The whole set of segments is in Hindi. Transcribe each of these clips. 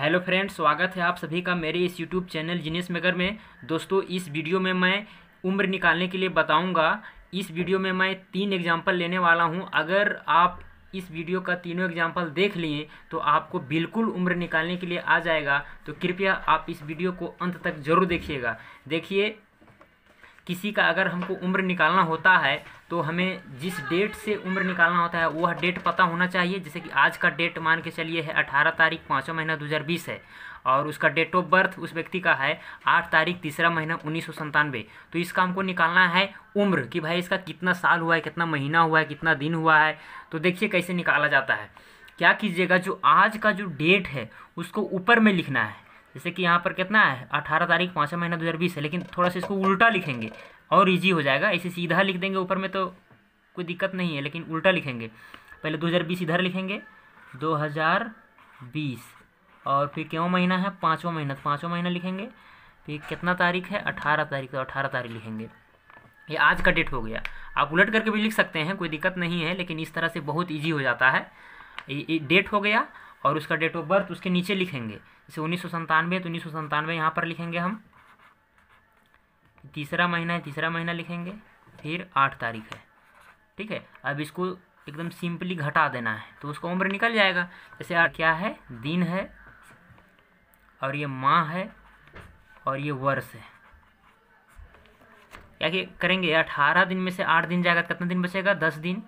हेलो फ्रेंड्स स्वागत है आप सभी का मेरे इस यूट्यूब चैनल जिनेश मेकर में दोस्तों इस वीडियो में मैं उम्र निकालने के लिए बताऊंगा इस वीडियो में मैं तीन एग्जांपल लेने वाला हूं अगर आप इस वीडियो का तीनों एग्जांपल देख लिए तो आपको बिल्कुल उम्र निकालने के लिए आ जाएगा तो कृपया आप इस वीडियो को अंत तक जरूर देखिएगा देखिए किसी का अगर हमको उम्र निकालना होता है तो हमें जिस डेट से उम्र निकालना होता है वह डेट पता होना चाहिए जैसे कि आज का डेट मान के चलिए है अठारह तारीख पाँचवा महीना 2020 है और उसका डेट ऑफ बर्थ उस व्यक्ति का है आठ तारीख तीसरा महीना उन्नीस तो इसका हमको निकालना है उम्र कि भाई इसका कितना साल हुआ है कितना महीना हुआ है कितना दिन हुआ है तो देखिए कैसे निकाला जाता है क्या कीजिएगा जो आज का जो डेट है उसको ऊपर में लिखना है जैसे कि यहाँ पर कितना है अठारह तारीख पाँचवा महीना दो हज़ार बीस है लेकिन थोड़ा सा इसको उल्टा लिखेंगे और ईजी हो जाएगा इसे सीधा लिख देंगे ऊपर में तो कोई दिक्कत नहीं है लेकिन उल्टा लिखेंगे पहले बीस इधर लिखेंगे बीस और फिर क्यों महीना है पाँचवा महीना तो पाँचवा महीना लिखेंगे फिर कितना तारीख है अठारह तारीख तो अठारह तारीख लिखेंगे ये आज का डेट हो गया आप उलट करके भी लिख सकते हैं कोई दिक्कत नहीं है लेकिन इस तरह से बहुत ईजी हो जाता है डेट हो गया और उसका डेट ऑफ बर्थ उसके नीचे लिखेंगे जैसे उन्नीस सौ संतानवे तो उन्नीस सौ संतानवे यहाँ पर लिखेंगे हम तीसरा महीना है तीसरा महीना लिखेंगे फिर आठ तारीख है ठीक है अब इसको एकदम सिंपली घटा देना है तो उसका उम्र निकल जाएगा जैसे क्या है दिन है और ये माह है और ये वर्ष है क्या कि करेंगे अठारह दिन में से आठ दिन जाएगा तो कितना दिन बचेगा दस दिन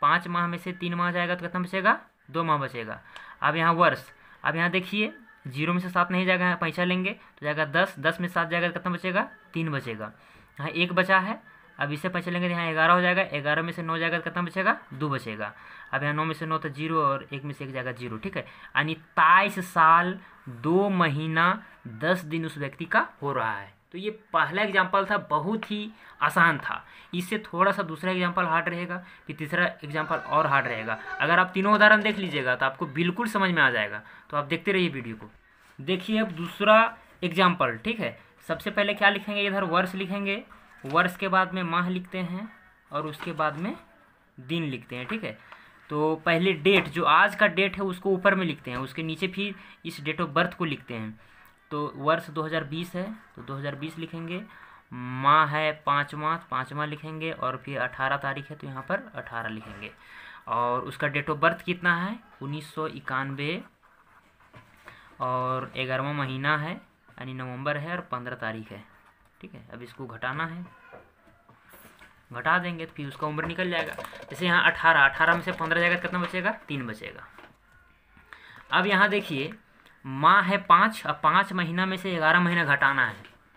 पाँच माह में से तीन माह जाएगा तो कितना बचेगा दो माह बचेगा अब यहाँ वर्ष अब यहाँ देखिए जीरो में से सात नहीं जाएगा यहाँ पैसा लेंगे तो जाएगा दस दस में सात जाएगा तो कितना बचेगा तीन बचेगा यहाँ एक बचा है अब इसे पैसे लेंगे तो यहाँ ग्यारह हो जाएगा ग्यारह में से नौ जाएगा तो कितना बचेगा दो बचेगा अब यहाँ नौ में से नौ तो जीरो और एक में से एक जाएगा जीरो ठीक है यानी तेईस साल दो महीना दस दिन उस व्यक्ति का हो रहा है तो ये पहला एग्जाम्पल था बहुत ही आसान था इससे थोड़ा सा दूसरा एग्जाम्पल हार्ड रहेगा कि तीसरा एग्जाम्पल और हार्ड रहेगा अगर आप तीनों उदाहरण देख लीजिएगा तो आपको बिल्कुल समझ में आ जाएगा तो आप देखते रहिए वीडियो को देखिए अब दूसरा एग्जाम्पल ठीक है सबसे पहले क्या लिखेंगे इधर वर्ष लिखेंगे वर्ष के बाद में माह लिखते हैं और उसके बाद में दिन लिखते हैं ठीक है तो पहले डेट जो आज का डेट है उसको ऊपर में लिखते हैं उसके नीचे फिर इस डेट ऑफ बर्थ को लिखते हैं तो वर्ष 2020 है तो 2020 लिखेंगे माह है पाँच माह पाँचवा लिखेंगे और फिर अठारह तारीख है तो यहाँ पर अठारह लिखेंगे और उसका डेट ऑफ बर्थ कितना है उन्नीस और ग्यारहवा महीना है यानी नवंबर है और पंद्रह तारीख है ठीक है अब इसको घटाना है घटा देंगे तो फिर उसका उम्र निकल जाएगा जैसे यहाँ अठारह अठारह में से पंद्रह जाएगा तो कितना बचेगा तीन बचेगा अब यहाँ देखिए माह है पाँच अब पाँच महीना में से ग्यारह महीना घटाना है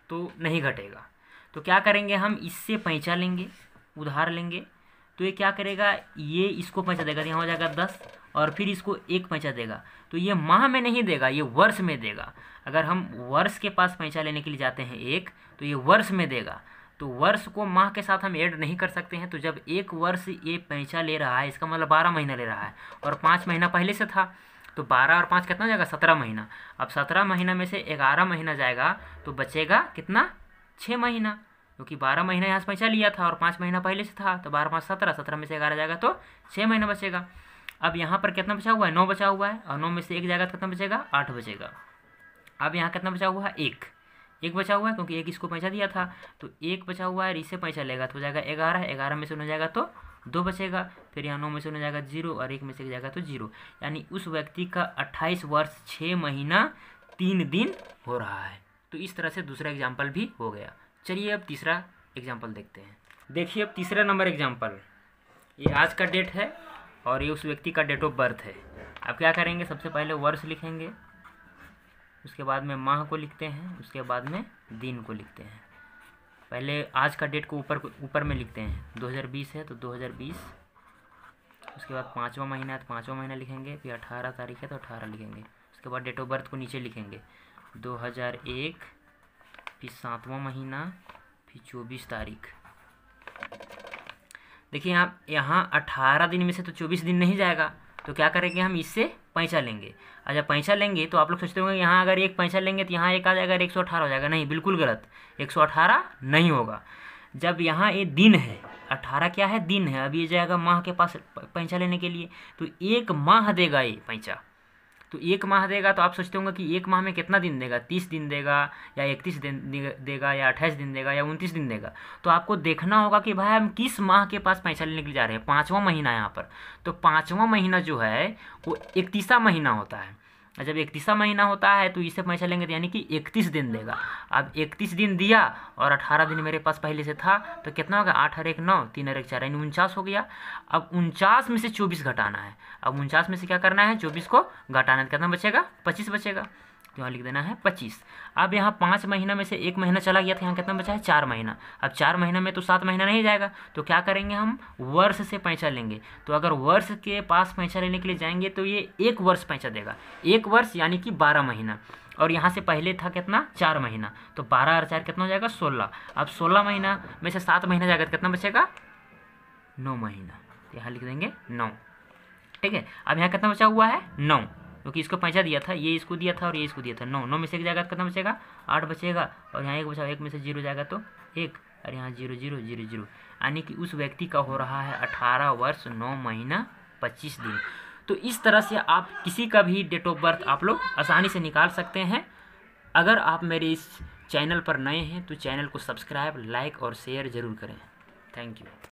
तो नहीं घटेगा तो क्या करेंगे हम इससे पैंचा लेंगे उधार लेंगे तो ये क्या करेगा ये इसको पैंचा देगा यहाँ हो जाएगा दस और फिर इसको एक पैंचा देगा तो ये माह में नहीं देगा ये वर्ष में देगा अगर हम वर्ष के पास पैंचा लेने के लिए जाते हैं एक तो ये वर्ष में देगा तो वर्ष को माह के साथ हम ऐड नहीं कर सकते हैं तो जब एक वर्ष ये पैंचा ले रहा है इसका मतलब बारह महीना ले रहा है और पाँच महीना पहले से था तो बारह और पाँच कितना जाएगा सत्रह महीना अब सत्रह महीना में से ग्यारह महीना जाएगा तो बचेगा कितना छः महीना क्योंकि बारह महीना यहाँ से पैसा लिया था और पाँच महीना पहले से था तो बारह पाँच सत्रह सत्रह में से ग्यारह जाएगा तो छः महीना बचेगा अब यहाँ पर कितना बचा हुआ है नौ बचा हुआ है और नौ में से एक जाएगा तो कितना बचेगा आठ बचेगा अब यहाँ कितना बचा हुआ है एक एक बचा हुआ है क्योंकि एक इसको पैसा दिया था तो एक बचा हुआ है इससे पैसा लेगा तो जाएगा ग्यारह ग्यारह में से उन्हें जाएगा तो दो बचेगा फिर यहाँ नौ में से जाएगा जीरो और एक में से जाएगा तो जीरो यानी उस व्यक्ति का अट्ठाईस वर्ष छः महीना तीन दिन हो रहा है तो इस तरह से दूसरा एग्जाम्पल भी हो गया चलिए अब तीसरा एग्जाम्पल देखते हैं देखिए अब तीसरा नंबर एग्जाम्पल ये आज का डेट है और ये उस व्यक्ति का डेट ऑफ बर्थ है आप क्या करेंगे सबसे पहले वर्ष लिखेंगे उसके बाद में माह को लिखते हैं उसके बाद में दिन को लिखते हैं पहले आज का डेट को ऊपर ऊपर में लिखते हैं 2020 है तो 2020 उसके बाद पाँचवा महीना है तो पाँचवा महीना लिखेंगे फिर अठारह तारीख है तो अठारह लिखेंगे उसके बाद डेट ऑफ बर्थ को नीचे लिखेंगे 2001 फिर सातवां महीना फिर चौबीस तारीख देखिए आप यहाँ अठारह दिन में से तो चौबीस दिन नहीं जाएगा तो क्या करेंगे हम इससे पैंचा लेंगे और जब पैंचा लेंगे तो आप लोग सोचते होंगे यहाँ अगर एक पैंचा लेंगे तो यहाँ एक आ जाएगा एक सौ अठारह हो जाएगा नहीं बिल्कुल गलत एक सौ अठारह नहीं होगा जब यहाँ ये दिन है अठारह क्या है दिन है अब ये जाएगा माह के पास पैंचा लेने के लिए तो एक माह देगा ये पैंचा तो एक माह देगा तो आप सोचते होंगे कि एक माह में कितना दिन देगा तीस दिन देगा या इकतीस दिन देगा या अट्ठाईस दिन देगा या उनतीस दिन देगा तो आपको देखना होगा कि भाई हम किस माह के पास पैसा लेने के लिए जा रहे हैं पाँचवा महीना यहाँ पर तो पाँचवा महीना जो है वो इकतीसा महीना होता है जब इकतीसा महीना होता है तो इससे पैसा लेंगे तो यानी कि इकतीस दिन देगा अब इकतीस दिन दिया और अठारह दिन मेरे पास पहले से था तो कितना होगा आठ हर एक नौ तीन हर एक चार यानी उनचास हो गया अब उनचास में से चौबीस घटाना है अब उनचास में से क्या करना है चौबीस को घटाना है तो कितना बचेगा पच्चीस बचेगा तो यहाँ लिख देना है पच्चीस अब यहाँ पाँच महीना में से एक महीना चला गया था यहाँ कितना बचा है चार महीना अब चार महीना में तो सात महीना नहीं जाएगा तो क्या करेंगे हम वर्ष से पैंचा लेंगे तो अगर वर्ष के पास पैंचा लेने के लिए जाएंगे तो ये एक वर्ष पैंचा देगा एक वर्ष यानी कि बारह महीना और यहाँ से पहले था कितना चार महीना तो बारह और चार कितना हो जाएगा सोलह अब सोलह महीना में से सात महीना जाएगा तो कितना बचेगा नौ महीना तो यहाँ लिख देंगे नौ ठीक है अब यहाँ कितना बचा हुआ है नौ क्योंकि इसको पैसा दिया था ये इसको दिया था और ये इसको दिया था नौ नौ में से एक जाएगा तो कितना बचेगा आठ बचेगा और यहाँ एक बचा एक में से जीरो जाएगा तो एक और यहाँ जीरो जीरो जीरो जीरो यानी कि उस व्यक्ति का हो रहा है अठारह वर्ष नौ महीना पच्चीस दिन तो इस तरह से आप किसी का भी डेट ऑफ बर्थ आप लोग आसानी से निकाल सकते हैं अगर आप मेरे इस चैनल पर नए हैं तो चैनल को सब्सक्राइब लाइक और शेयर ज़रूर करें थैंक यू